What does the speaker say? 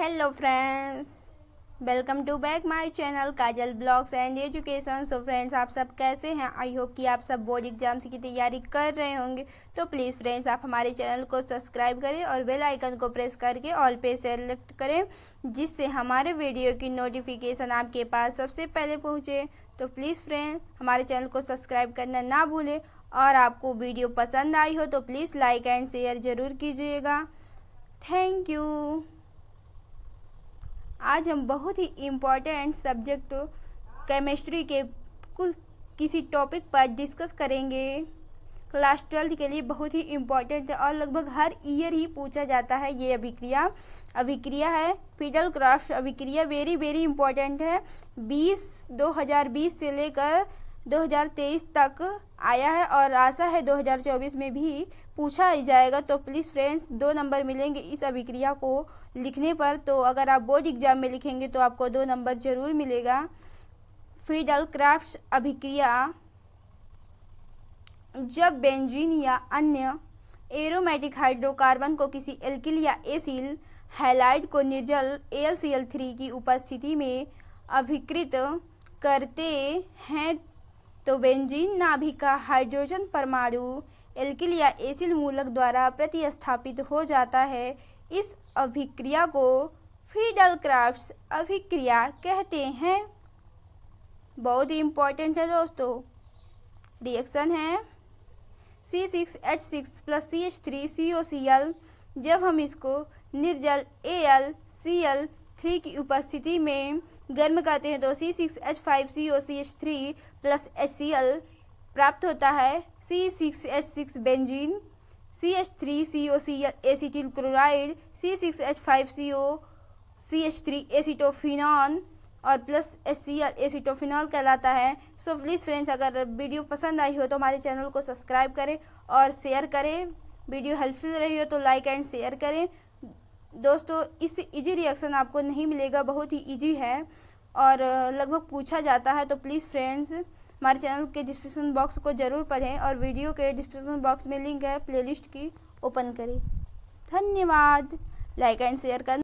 hello friends welcome to back my channel Kajal blogs and education so friends आप सब कैसे हैं आई होप कि आप सब बोर्ड एग्जाम्स की तैयारी कर रहे होंगे तो प्लीज़ फ्रेंड्स आप हमारे चैनल को सब्सक्राइब करें और बेल आइकन को प्रेस करके ऑल पे सेलेक्ट करें जिससे हमारे वीडियो की नोटिफिकेशन आपके पास सबसे पहले पहुँचे तो प्लीज़ फ्रेंड्स हमारे चैनल को सब्सक्राइब करना ना भूलें और आपको वीडियो पसंद आई हो तो प्लीज़ लाइक एंड शेयर ज़रूर कीजिएगा थैंक यू आज हम बहुत ही इम्पोर्टेंट सब्जेक्ट केमिस्ट्री के कुछ किसी टॉपिक पर डिस्कस करेंगे क्लास ट्वेल्थ के लिए बहुत ही इम्पॉर्टेंट है और लगभग हर ईयर ही पूछा जाता है ये अभिक्रिया अभिक्रिया है फिडल क्राफ्ट अभिक्रिया वेरी वेरी इम्पोर्टेंट है 20 2020 से लेकर 2023 तक आया है और आशा है 2024 में भी पूछा ही जाएगा तो प्लीज़ फ्रेंड्स दो नंबर मिलेंगे इस अभिक्रिया को लिखने पर तो अगर आप बोर्ड एग्जाम में लिखेंगे तो आपको दो नंबर जरूर मिलेगा फीडल क्राफ्ट अभिक्रिया जब बेंजीन या अन्य एरोमेटिक हाइड्रोकार्बन को किसी एल्किल या एसिल हैलाइड को निर्जल एल थ्री की उपस्थिति में अभिकृत करते हैं तो बेंजीन नाभिक का हाइड्रोजन परमाणु एल्किल या एसिल मूलक द्वारा प्रतिस्थापित हो जाता है इस अभिक्रिया को फीडल क्राफ्ट अभिक्रिया कहते हैं बहुत ही इम्पोर्टेंट है दोस्तों रिएक्शन है C six H six plus C H three C O C L जब हम इसको निर्जल A L C L three की उपस्थिति में गर्म करते हैं तो C six H five C O C H three plus H C L प्राप्त होता है C six H six benzene C H three C O C acetyl chloride C six H five C O C H three एसीटोफिनॉन और plus S C R acetophenol कहलाता है so please friends अगर video पसंद आई हो तो हमारे channel को सब्सक्राइब करें और शेयर करें वीडियो हेल्पफुल रही हो तो लाइक एंड शेयर करें दोस्तों इससे इजी रिएक्शन आपको नहीं मिलेगा बहुत ही इजी है और लगभग पूछा जाता है तो प्लीज़ फ्रेंड्स हमारे चैनल के डिस्क्रिप्शन बॉक्स को ज़रूर पढ़ें और वीडियो के डिस्क्रिप्शन बॉक्स में लिंक है प्लेलिस्ट की ओपन करें धन्यवाद लाइक एंड शेयर करना